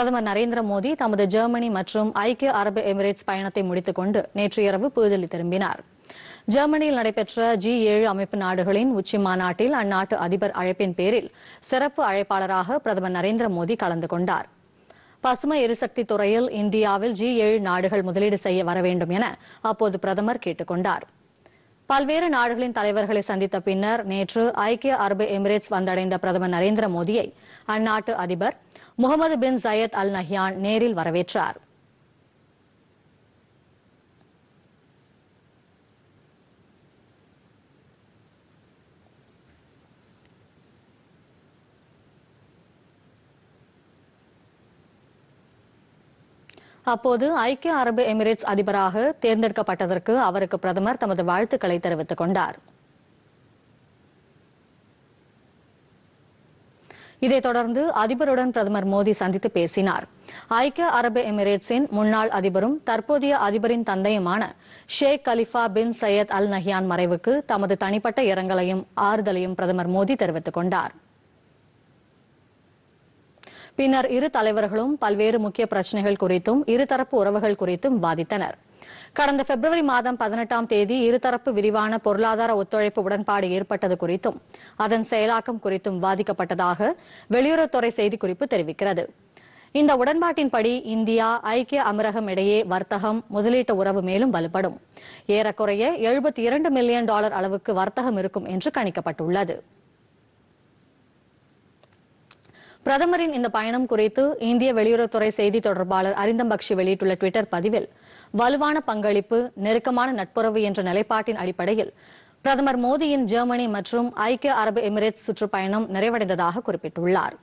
பிரதமர் நரேந்திர மோடி தமது ஜெர்மனி மற்றும் ஐக்கிய அரபு எமிரேட்ஸ் பயணத்தை முடித்துக் கொண்டு நேற்று இரவு புதுதில்லி திரும்பினார் ஜெர்மனியில் நடைபெற்ற ஜி ஏழு அமைப்பு நாடுகளின் உச்சி மாநாட்டில் அந்நாட்டு அதிபர் அழைப்பின் பேரில் சிறப்பு அழைப்பாளராக பிரதமர் நரேந்திர மோடி கலந்து கொண்டார் பசுமை எரிசக்தி துறையில் இந்தியாவில் ஜி ஏழு நாடுகள் முதலீடு செய்ய வர வேண்டும் என அப்போது பிரதமர் கேட்டுக் கொண்டாா் பல்வேறு நாடுகளின் தலைவர்களை சந்தித்த பின்னர் நேற்று ஐக்கிய அரபு எமிரேட்ஸ் வந்தடைந்த பிரதமர் நரேந்திர மோடியை அந்நாட்டு அதிபர் Mohamed bin Zayed Al Nahyan நேரில் வரவேற்றாா் அப்போது ஐக்கிய அரபு எமிரேட்ஸ் அதிபராக தேர்ந்தெடுக்கப்பட்டதற்கு அவருக்கு பிரதமர் தமது வாழ்த்துக்களை தெரிவித்துக் கொண்டார் இதைத் தொடர்ந்து அதிபருடன் பிரதமர் மோடி சந்தித்து பேசினார் ஐக்கிய அரபு எமிரேட்ஸின் முன்னாள் அதிபரும் தற்போதைய அதிபரின் தந்தையுமான Sheikh Khalifa bin Zayed Al Nahyan மறைவுக்கு தமது தனிப்பட்ட இரங்கலையும் ஆறுதலையும் பிரதமர் மோடி தெரிவித்துக் கொண்டாா் பின்னர் இரு தலைவர்களும் பல்வேறு முக்கிய பிரச்சனைகள் குறித்தும் இருதரப்பு உறவுகள் குறித்தும் விவாதித்தனர் கடந்த பிப்ரவரி மாதம் பதினெட்டாம் தேதி இருதரப்பு விரிவான பொருளாதார ஒத்துழைப்பு உடன்பாடு ஏற்பட்டது குறித்தும் அதன் செயலாக்கம் குறித்தும் விவாதிக்கப்பட்டதாக வெளியுறவுத்துறை செய்திக்குறிப்பு தெரிவிக்கிறது இந்த உடன்பாட்டின்படி இந்தியா ஐக்கிய அமரகம் இடையே வர்த்தகம் முதலீட்டு உறவு மேலும் வலுப்படும் ஏறக்குறைய எழுபத்தி இரண்டு மில்லியன் டாலர் அளவுக்கு வர்த்தகம் இருக்கும் என்று கணிக்கப்பட்டுள்ளது பிரதமரின் இந்த பயணம் குறித்து இந்திய வெளியுறவுத்துறை செய்தி தொடர்பாளர் அரிந்தம் பக்ஷி வெளியிட்டுள்ள டுவிட்டர் பதிவில் வலுவான பங்களிப்பு நெருக்கமான நட்புறவு என்ற நிலைப்பாட்டின் அடிப்படையில் பிரதமர் மோடியின் ஜெர்மனி மற்றும் ஐக்கிய அரபு எமிரேட்ஸ் சுற்றுப்பயணம் நிறைவடைந்ததாக குறிப்பிட்டுள்ளாா்